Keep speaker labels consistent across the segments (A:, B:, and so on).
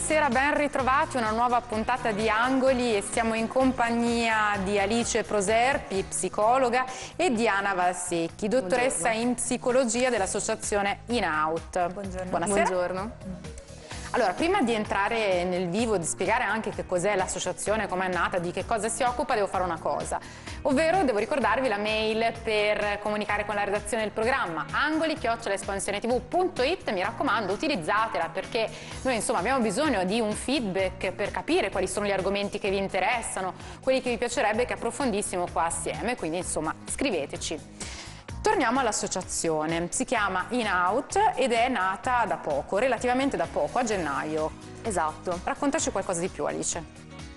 A: Buonasera, ben ritrovati, una nuova puntata di Angoli e siamo in compagnia di Alice Proserpi, psicologa, e Diana Valsecchi, dottoressa Buongiorno. in psicologia dell'associazione In Out.
B: Buongiorno. Buonasera. Buongiorno.
A: Allora, prima di entrare nel vivo, di spiegare anche che cos'è l'associazione, com'è nata, di che cosa si occupa, devo fare una cosa. Ovvero devo ricordarvi la mail per comunicare con la redazione del programma, angoli-espansionetv.it, mi raccomando, utilizzatela perché noi insomma abbiamo bisogno di un feedback per capire quali sono gli argomenti che vi interessano, quelli che vi piacerebbe che approfondissimo qua assieme, quindi insomma scriveteci. Torniamo all'associazione, si chiama In Out ed è nata da poco, relativamente da poco, a gennaio. Esatto. Raccontaci qualcosa di più Alice.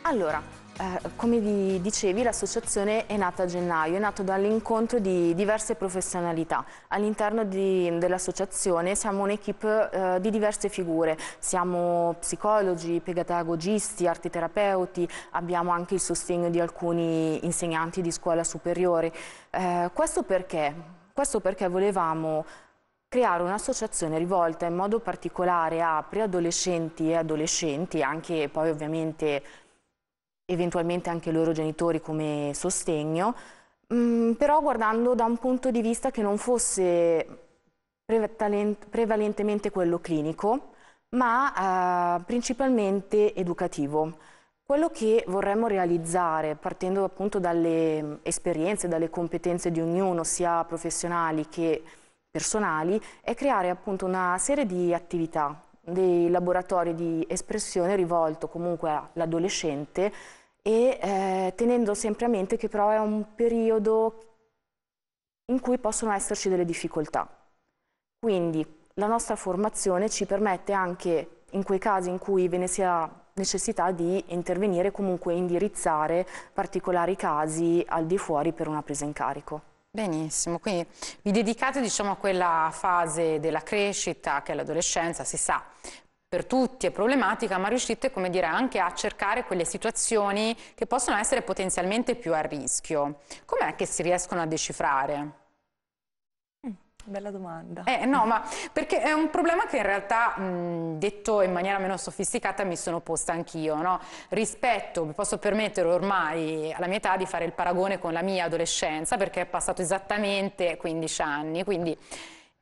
B: Allora, eh, come vi dicevi l'associazione è nata a gennaio, è nato dall'incontro di diverse professionalità. All'interno dell'associazione siamo un'equipe eh, di diverse figure, siamo psicologi, pedagogisti, artiterapeuti, abbiamo anche il sostegno di alcuni insegnanti di scuola superiore. Eh, questo, perché? questo perché volevamo creare un'associazione rivolta in modo particolare a preadolescenti e adolescenti, anche poi ovviamente eventualmente anche i loro genitori come sostegno, mh, mm, però guardando da un punto di vista che non fosse prevalentemente quello clinico, ma eh, principalmente educativo. Quello che vorremmo realizzare, partendo appunto dalle mm, esperienze, dalle competenze di ognuno, sia professionali che personali, è creare appunto una serie di attività dei laboratori di espressione rivolto comunque all'adolescente e eh, tenendo sempre a mente che però è un periodo in cui possono esserci delle difficoltà. Quindi la nostra formazione ci permette anche in quei casi in cui ve ne sia necessità di intervenire, comunque indirizzare particolari casi al di fuori per una presa in carico. Benissimo, quindi
A: vi dedicate diciamo, a quella fase della crescita che è l'adolescenza, si sa, per tutti è problematica, ma riuscite dire, anche a cercare quelle situazioni che possono essere potenzialmente più a rischio. Com'è che si riescono a decifrare?
C: Bella domanda. Eh, no,
A: ma perché è
C: un problema che in realtà, mh,
A: detto in maniera meno sofisticata, mi sono posta anch'io, no? Rispetto, mi posso permettere ormai alla mia età di fare il paragone con la mia adolescenza, perché è passato esattamente 15 anni, quindi...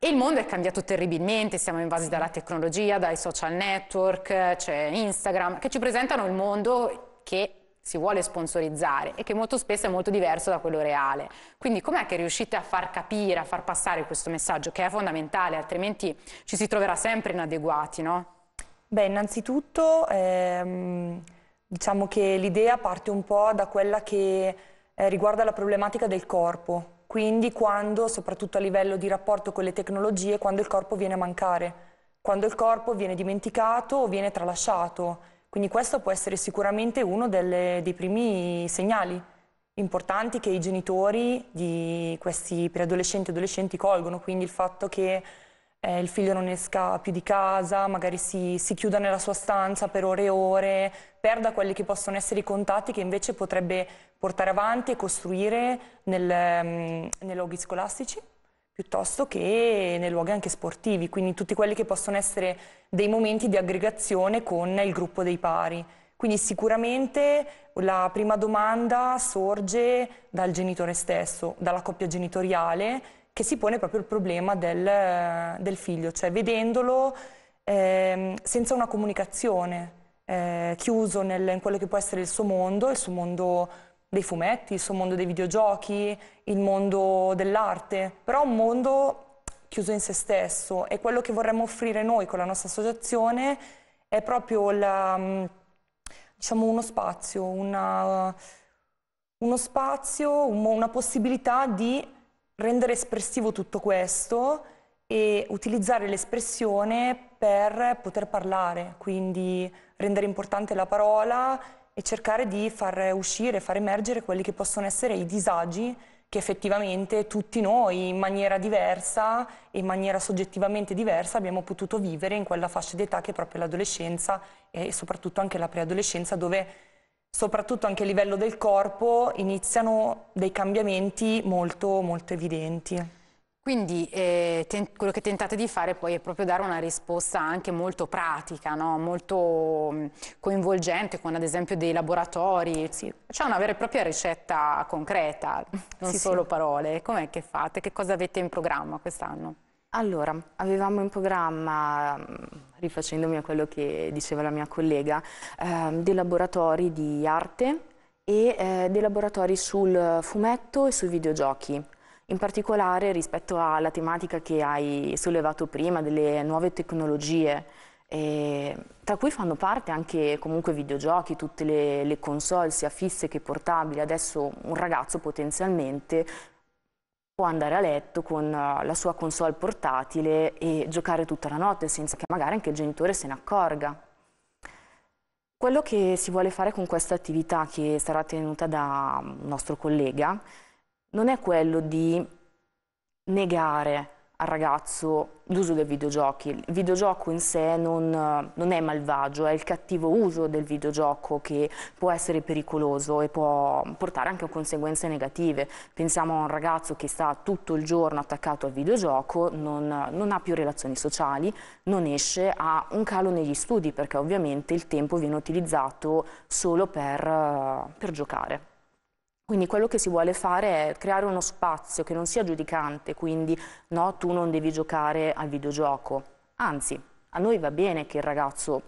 A: E il mondo è cambiato terribilmente, siamo invasi dalla tecnologia, dai social network, c'è cioè Instagram, che ci presentano il mondo che si vuole sponsorizzare e che molto spesso è molto diverso da quello reale. Quindi com'è che riuscite a far capire, a far passare questo messaggio che è fondamentale, altrimenti ci si troverà sempre inadeguati, no?
C: Beh, innanzitutto ehm, diciamo che l'idea parte un po' da quella che eh, riguarda la problematica del corpo, quindi quando, soprattutto a livello di rapporto con le tecnologie, quando il corpo viene a mancare, quando il corpo viene dimenticato o viene tralasciato quindi questo può essere sicuramente uno delle, dei primi segnali importanti che i genitori di questi preadolescenti e adolescenti colgono, quindi il fatto che eh, il figlio non esca più di casa, magari si, si, chiuda nella sua stanza per ore e ore, perda quelli che possono essere i contatti che invece potrebbe portare avanti e costruire nel, um, nei loghi scolastici piuttosto che nei luoghi anche sportivi, quindi tutti quelli che possono essere dei momenti di aggregazione con il gruppo dei pari. Quindi sicuramente la prima domanda sorge dal genitore stesso, dalla coppia genitoriale, che si pone proprio il problema del, del figlio, cioè vedendolo eh, senza una comunicazione, eh, chiuso nel, in quello che può essere il suo mondo, il suo mondo dei fumetti, il suo mondo dei videogiochi, il mondo dell'arte, però un mondo chiuso in se stesso e quello che vorremmo offrire noi con la nostra associazione è proprio la, mm, diciamo uno spazio, una, uno spazio, una possibilità di rendere espressivo tutto questo e utilizzare l'espressione per poter parlare, quindi rendere importante la parola e cercare di far uscire, far emergere quelli che possono essere i disagi che effettivamente tutti noi in maniera diversa e in maniera soggettivamente diversa abbiamo potuto vivere in quella fascia d'età che è proprio l'adolescenza e soprattutto anche la preadolescenza dove soprattutto anche a livello del corpo iniziano dei cambiamenti molto molto evidenti.
A: Quindi eh, quello che tentate di fare poi è proprio dare una risposta anche molto pratica, no? molto mm, coinvolgente con ad esempio dei laboratori. Sì. C'è una vera e propria ricetta concreta, non sì, solo sì. parole. Com'è che fate? Che cosa avete in programma quest'anno?
B: Allora, avevamo in programma, mm, rifacendomi a quello che diceva la mia collega, eh, dei laboratori di arte e eh, dei laboratori sul fumetto e sui videogiochi. In particolare rispetto alla tematica che hai sollevato prima delle nuove tecnologie, eh, tra cui fanno parte anche comunque videogiochi, tutte le, le console sia fisse che portabili. Adesso un ragazzo potenzialmente può andare a letto con eh, la sua console portatile e giocare tutta la notte senza che magari anche il genitore se ne accorga. Quello che si vuole fare con questa attività che sarà tenuta da un mm, nostro collega non è quello di negare al ragazzo l'uso dei videogiochi. Il videogioco in sé non, non, è malvagio, è il cattivo uso del videogioco che può essere pericoloso e può portare anche a conseguenze negative. Pensiamo a un ragazzo che sta tutto il giorno attaccato al videogioco, non, non ha più relazioni sociali, non esce, ha un calo negli studi perché ovviamente il tempo viene utilizzato solo per, per giocare. Quindi quello che si vuole fare è creare uno spazio che non sia giudicante, quindi no, tu non devi giocare al videogioco. Anzi, a noi va bene che il ragazzo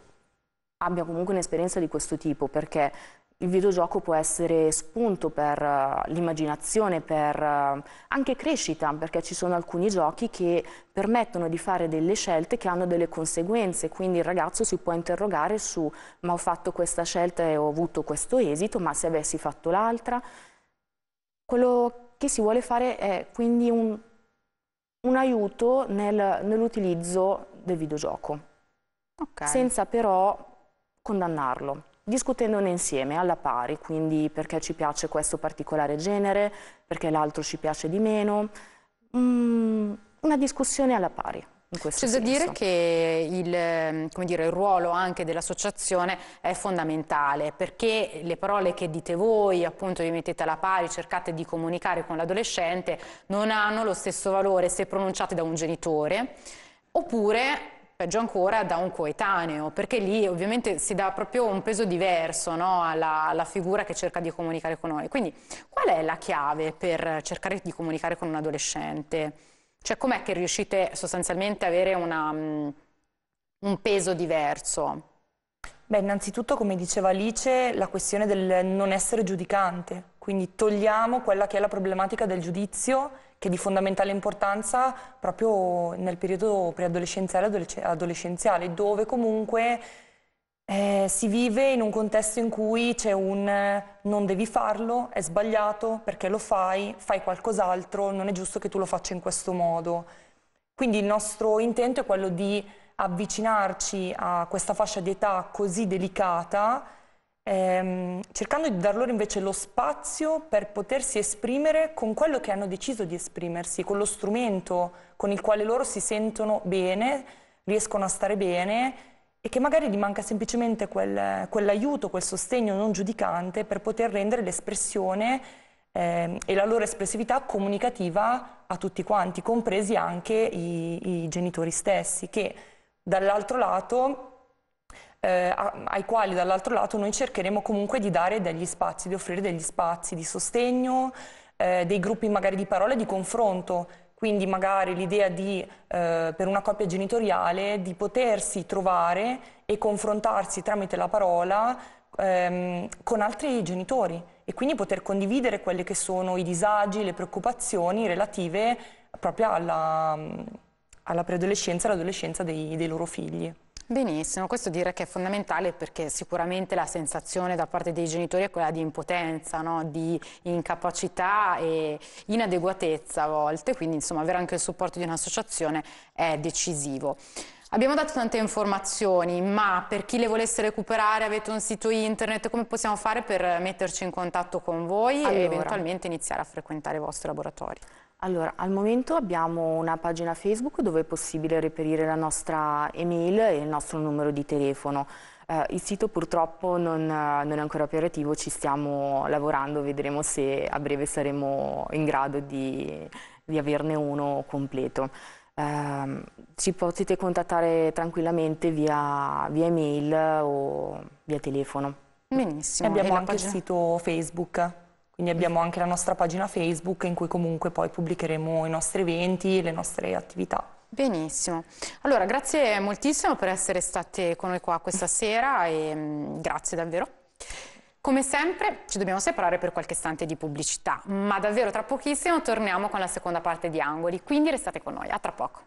B: abbia comunque un'esperienza di questo tipo, perché il videogioco può essere spunto per eh, l'immaginazione, per eh, anche crescita, perché ci sono alcuni giochi che permettono di fare delle scelte che hanno delle conseguenze, quindi il ragazzo si può interrogare su ma ho fatto questa scelta e ho avuto questo esito, ma se avessi fatto l'altra, quello che si vuole fare è quindi un, un aiuto nel, nell'utilizzo del videogioco, okay. senza però condannarlo discutendone insieme alla pari, quindi perché ci piace questo particolare genere, perché l'altro ci piace di meno, mm, una discussione alla pari. C'è senso. da dire che il, ehm, dire, il
A: ruolo anche dell'associazione è fondamentale perché le parole che dite voi, appunto vi mettete alla pari, cercate di comunicare con l'adolescente, non hanno lo stesso valore se pronunciate da un genitore oppure peggio ancora da un coetaneo, perché lì ovviamente si dà proprio un peso diverso no, alla, alla, figura che cerca di comunicare con noi. Quindi qual è la chiave per cercare di comunicare con un adolescente? Cioè com'è che riuscite sostanzialmente ad avere una, mm, un peso diverso?
C: Beh, innanzitutto, come diceva Alice, la questione del non essere giudicante. Quindi togliamo quella che è la problematica del giudizio, che è di fondamentale importanza proprio nel periodo preadolescenziale e adolescenziale, dove comunque eh, si vive in un contesto in cui c'è un eh, non devi farlo, è sbagliato perché lo fai, fai qualcos'altro, non è giusto che tu lo faccia in questo modo. Quindi il nostro intento è quello di avvicinarci a questa fascia di età così delicata, ehm, cercando di dar loro invece lo spazio per potersi esprimere con quello che hanno deciso di esprimersi, con lo strumento con il quale loro si sentono bene, riescono a stare bene e che magari gli manca semplicemente quel, quell'aiuto, quel sostegno non giudicante per poter rendere l'espressione eh, e la loro espressività comunicativa a tutti quanti, compresi anche i, i genitori stessi, che dall'altro lato eh, ai quali dall'altro lato noi cercheremo comunque di dare degli spazi, di offrire degli spazi di sostegno, eh, dei gruppi magari di parole di confronto quindi magari l'idea di, eh, per una coppia genitoriale di potersi trovare e confrontarsi tramite la parola ehm, con altri genitori e quindi poter condividere quelli che sono i disagi, le preoccupazioni relative proprio alla, alla preadolescenza e all'adolescenza dei, dei loro figli.
A: Benissimo, questo dire che è fondamentale perché sicuramente la sensazione da parte dei genitori è quella di impotenza, no? di incapacità e inadeguatezza a volte, quindi insomma avere anche il supporto di un'associazione è decisivo. Abbiamo dato tante informazioni, ma per chi le volesse recuperare avete un sito internet, come possiamo fare per metterci in contatto con voi allora. e eventualmente iniziare a frequentare i vostri laboratori?
B: Allora, al momento abbiamo una pagina Facebook dove è possibile reperire la nostra email e il nostro numero di telefono. Eh, il sito purtroppo non, non, è ancora operativo, ci stiamo lavorando, vedremo se a breve saremo in grado di, di averne uno completo. Eh, ci potete contattare tranquillamente via, via email o via telefono.
C: Benissimo. E abbiamo e anche pagina... il sito Facebook quindi abbiamo anche la nostra pagina Facebook in cui comunque poi pubblicheremo i nostri eventi, e le nostre attività.
A: Benissimo, allora grazie moltissimo per essere state con noi qua questa sera e mm, grazie davvero. Come sempre ci dobbiamo separare per qualche istante di pubblicità, ma davvero tra pochissimo torniamo con la seconda parte di Angoli, quindi restate
B: con noi, a tra poco.